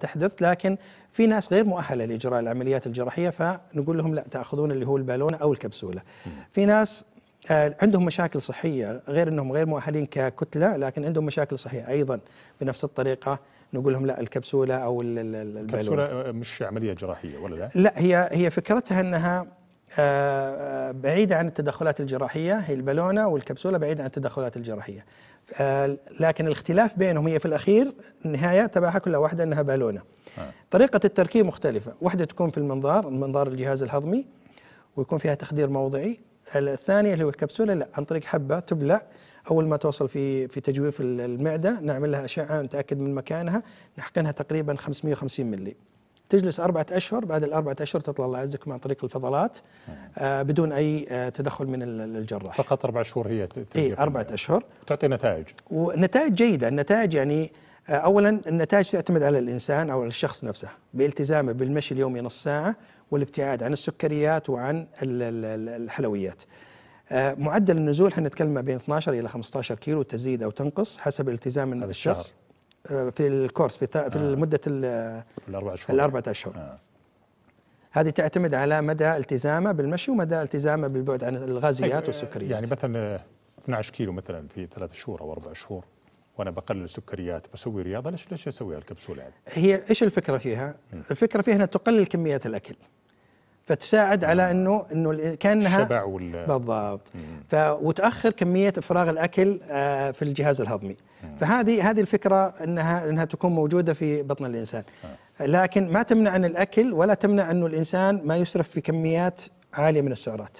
تحدث لكن في ناس غير مؤهله لاجراء العمليات الجراحيه فنقول لهم لا تاخذون اللي هو البالونه او الكبسوله. في ناس آه، عندهم مشاكل صحيه غير انهم غير مؤهلين ككتله لكن عندهم مشاكل صحيه ايضا بنفس الطريقه نقول لهم لا الكبسوله او البالونه. الكبسوله آه، مش عمليه جراحيه ولا لا؟ لا هي هي فكرتها انها آه، بعيدة عن التدخلات الجراحية هي البالونة والكبسولة بعيدة عن التدخلات الجراحية آه، لكن الاختلاف بينهم هي في الأخير النهاية تبعها كل واحدة أنها بالونة آه. طريقة التركيب مختلفة واحدة تكون في المنظار منظار الجهاز الهضمي ويكون فيها تخدير موضعي الثانية اللي هو الكبسولة لا عن طريق حبة تبلع أول ما توصل في في تجويف المعدة نعمل لها أشعة نتأكد من مكانها نحقنها تقريبا 550 ملي تجلس أربعة أشهر بعد الأربعة أشهر تطلع الله يعزكم عن طريق الفضلات نعم. آه، بدون أي آه، تدخل من الجراح فقط أربع شهور هي إيه أربعة أشهر تعطي نتائج ونتائج جيدة النتائج يعني آه، أولا النتائج تعتمد على الإنسان أو على الشخص نفسه بالتزامه بالمشي اليومي نص ساعة والابتعاد عن السكريات وعن الحلويات معدل النزول احنا نتكلم ما بين 12 الى 15 كيلو تزيد او تنقص حسب التزام الشخص الشهر. آه، في الكورس في آه. في مده الاربع اشهر الاربع اشهر آه. هذه تعتمد على مدى التزامه بالمشي ومدى التزامه بالبعد عن الغازيات والسكريات يعني مثلا 12 آه، كيلو مثلا في ثلاث شهور او اربع شهور وانا بقلل السكريات بسوي رياضه ليش ليش اسوي الكبسوله يعني؟ هي ايش الفكره فيها؟ الفكره فيها انها تقلل كميات الاكل فتساعد على آه. انه انه كانها شبع وال... بالضبط ف... وتاخر كميه افراغ الاكل آه، في الجهاز الهضمي فهذه هذه الفكره انها انها تكون موجوده في بطن الانسان آه. لكن ما تمنع عن الاكل ولا تمنع انه الانسان ما يسرف في كميات عاليه من السعرات